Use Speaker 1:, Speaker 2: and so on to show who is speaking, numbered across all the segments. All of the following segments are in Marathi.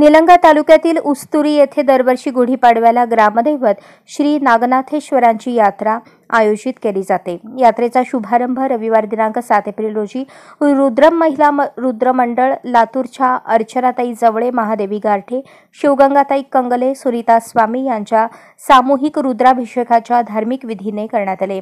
Speaker 1: निलंगा तालुक्यातील उस्तुरी येथे दरवर्षी गुढीपाडव्याला ग्रामदैवत श्री नागनाथेश्वरांची यात्रा
Speaker 2: आयोजित केली जाते यात्रेचा शुभारंभ रविवार दिनांक सात एप्रिल रोजी रुद्रम महिला रुद्रमंडळ लातूरच्या अर्चनाताई जवळे महादेवी गारठे शिवगंगाताई कंगले सुनीता स्वामी यांच्या सामूहिक रुद्राभिषेकाच्या धार्मिक विधीने करण्यात आले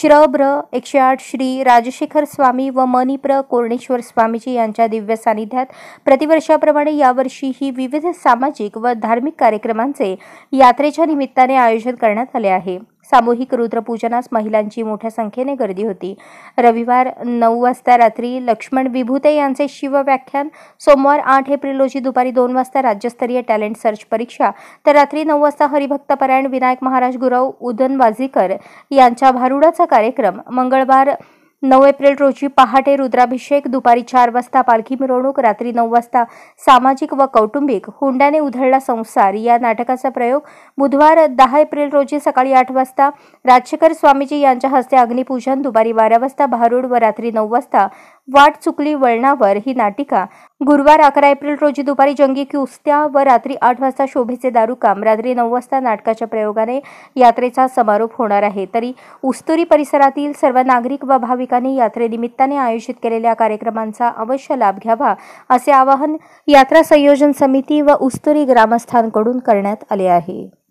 Speaker 2: श्रब्र एकशे आठ श्री राजशेखर स्वामी व मणिप्र कोर्णेश्वर स्वामीजी यांच्या दिव्य सानिध्यात प्रतिवर्षाप्रमाणे यावर्षी ही विविध सामाजिक व धार्मिक कार्यक्रमांचे यात्रेच्या निमित्ताने आयोजन करण्यात आले आहे सामूहिक रुद्रपूजनास महिलांची मोठ्या संख्येने गर्दी होती रविवार नऊ वाजता रात्री लक्ष्मण विभूते यांचे शिवव्याख्यान सोमवार आठ एप्रिल रोजी दुपारी दोन वाजता राज्यस्तरीय टॅलेंट सर्च परीक्षा तर रात्री नऊ वाजता हरिभक्तपरायण विनायक महाराज गुरव उदन वाजीकर यांच्या भारुडाचा कार्यक्रम मंगळवार नऊ एप्रिल रोजी पहाटे रुद्राभिषेक दुपारी चार वाजता पालखी मिरवणूक रात्री नऊ वाजता सामाजिक व कौटुंबिक हुंड्याने उधळला संसार या नाटकाचा प्रयोग बुधवार दहा एप्रिल रोजी सकाळी आठ वाजता राजशेखर स्वामीजी यांच्या हस्ते अग्निपूजन दुपारी बारा वाजता भारूड व रात्री नऊ वाजता वाट चुकली वळणावर ही नाटिका गुरुवार अकरा एप्रिल रोजी दुपारी जंगी कुस्त्या व रात्री आठ वाजता शोभेचे दारू काम रात्री नऊ वाजता नाटकाच्या प्रयोगाने यात्रेचा समारोप होणार आहे तरी उस्तुरी परिसरातील सर्व नागरिक व भाविकांनी यात्रेनिमित्ताने आयोजित केलेल्या कार्यक्रमांचा
Speaker 1: अवश्य लाभ घ्यावा असे आवाहन यात्रा संयोजन समिती व उस्तुरी ग्रामस्थांकडून करण्यात आले आहे